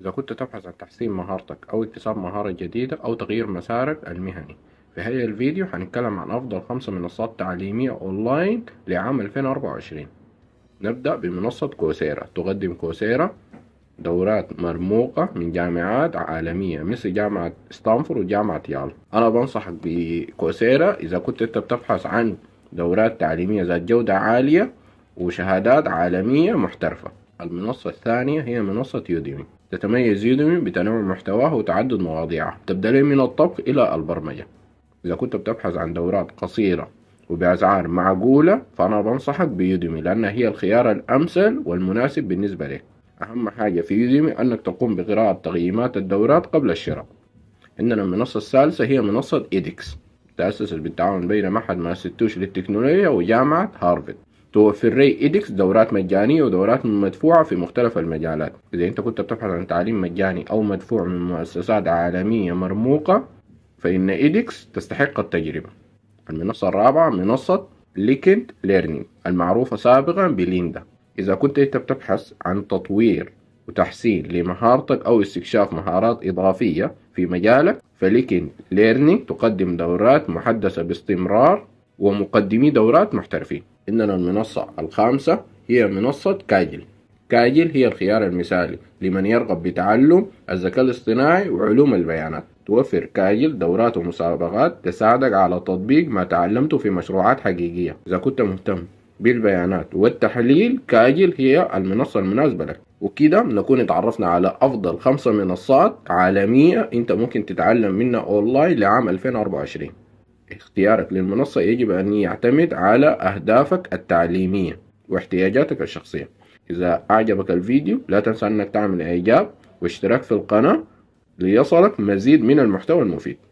إذا كنت تبحث عن تحسين مهارتك أو اكتساب مهارة جديدة أو تغيير مسارك المهني في هذا الفيديو هنتكلم عن أفضل خمسة منصات تعليمية أونلاين لعام 2024 نبدأ بمنصة كوسيرا تقدم كوسيرا دورات مرموقة من جامعات عالمية مثل جامعة ستانفورد وجامعة يال أنا بنصحك بكوسيرا إذا كنت أنت بتبحث عن دورات تعليمية ذات جودة عالية وشهادات عالمية محترفة المنصة الثانية هي منصة يوديمي تتميز يوديمي بتنوع محتواه وتعدد مواضيعه تبدأ من الطبخ إلى البرمجة إذا كنت بتبحث عن دورات قصيرة وبأسعار معقولة فأنا بنصحك بيوديمي لأنها هي الخيار الأمثل والمناسب بالنسبة لك أهم حاجة في يوديمي أنك تقوم بقراءة تقييمات الدورات قبل الشراء عندنا المنصة الثالثة هي منصة إيدكس تأسست بالتعاون بين معهد ماسيتوش للتكنولوجيا وجامعة هارفرد توفر لي إيدكس دورات مجانية ودورات مدفوعة في مختلف المجالات إذا أنت كنت بتبحث عن تعليم مجاني أو مدفوع من مؤسسات عالمية مرموقة فإن إيدكس تستحق التجربة المنصة الرابعة منصة ليكند ليرنينج المعروفة سابقا بليندا إذا كنت أنت بتبحث عن تطوير وتحسين لمهارتك أو استكشاف مهارات إضافية في مجالك فليكن ليرنينج تقدم دورات محدثة باستمرار ومقدمي دورات محترفين إننا المنصة الخامسة هي منصة كاجل كاجل هي الخيار المثالي لمن يرغب بتعلم الذكاء الاصطناعي وعلوم البيانات توفر كاجل دورات ومسابقات تساعدك على تطبيق ما تعلمته في مشروعات حقيقية إذا كنت مهتم بالبيانات والتحليل كاجل هي المنصة المناسبة لك وكده نكون اتعرفنا على أفضل خمسة منصات عالمية أنت ممكن تتعلم منها أونلاين لعام 2024 اختيارك للمنصة يجب أن يعتمد على أهدافك التعليمية واحتياجاتك الشخصية إذا أعجبك الفيديو لا تنسى أنك تعمل إعجاب واشتراك في القناة ليصلك مزيد من المحتوى المفيد